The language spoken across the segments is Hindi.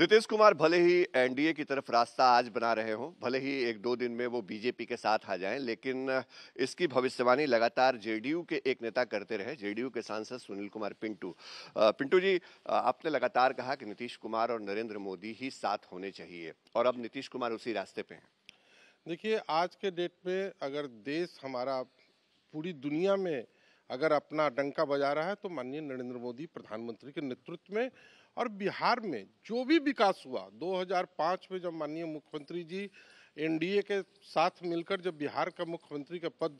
नीतीश कुमार भले ही एनडीए की तरफ रास्ता आज बना रहे हों भले ही एक दो दिन में वो बीजेपी के साथ आ जाएं लेकिन इसकी भविष्यवाणी लगातार जेडीयू के एक नेता करते रहे जेडीयू के सांसद सुनील कुमार पिंटू पिंटू जी आपने लगातार कहा कि नीतीश कुमार और नरेंद्र मोदी ही साथ होने चाहिए और अब नीतीश कुमार उसी रास्ते पे हैं देखिए आज के डेट में अगर देश हमारा पूरी दुनिया में अगर अपना डंका बजा रहा है तो माननीय नरेंद्र मोदी प्रधानमंत्री के नेतृत्व में और बिहार में जो भी विकास हुआ 2005 में जब माननीय मुख्यमंत्री जी एनडीए के साथ मिलकर जब बिहार का मुख्यमंत्री के पद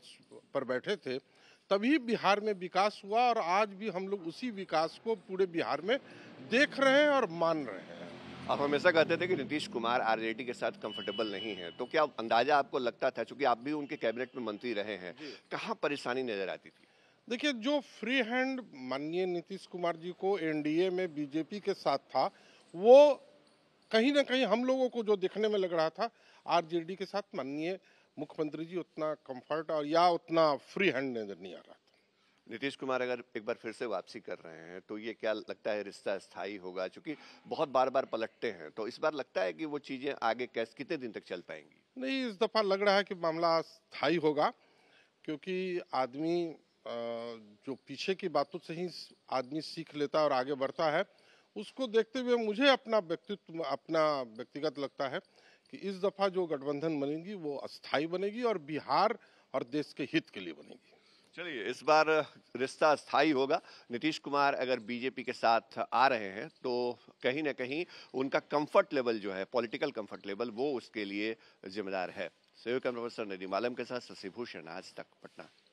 पर बैठे थे तभी बिहार में विकास हुआ और आज भी हम लोग उसी विकास को पूरे बिहार में देख रहे हैं और मान रहे हैं आप हमेशा कहते थे कि नीतीश कुमार आर के साथ कंफर्टेबल नहीं है तो क्या अंदाजा आपको लगता था क्योंकि आप भी उनके कैबिनेट में मंत्री रहे हैं कहाँ परेशानी नजर आती थी देखिए जो फ्री हैंड माननीय नीतीश कुमार जी को एनडीए में बीजेपी के साथ था वो कहीं ना कहीं हम लोगों को जो दिखने में लग रहा था आरजेडी के साथ माननीय मुख्यमंत्री जी उतना कंफर्ट और या उतना फ्री हैंड नजर नहीं आ रहा था नीतीश कुमार अगर एक बार फिर से वापसी कर रहे हैं तो ये क्या लगता है रिश्ता स्थायी होगा चूंकि बहुत बार बार पलटते हैं तो इस बार लगता है कि वो चीज़ें आगे कैसे कितने दिन तक चल पाएंगी नहीं इस दफ़ा लग रहा है कि मामला स्थायी होगा क्योंकि आदमी जो पीछे की बातों से ही आदमी सीख लेता और आगे बढ़ता है उसको देखते हुए मुझे अपना व्यक्तित्व अपना व्यक्तिगत लगता है कि इस दफ़ा जो गठबंधन बनेगी वो अस्थाई बनेगी और बिहार और देश के हित के लिए बनेगी चलिए इस बार रिश्ता स्थायी होगा नीतीश कुमार अगर बीजेपी के साथ आ रहे हैं तो कहीं ना कहीं उनका कंफर्ट लेवल जो है पॉलिटिकल कंफर्ट लेवल वो उसके लिए जिम्मेदार है सहयोग प्रोफेसर नदीम आलम के साथ शशिभूषण आज तक पटना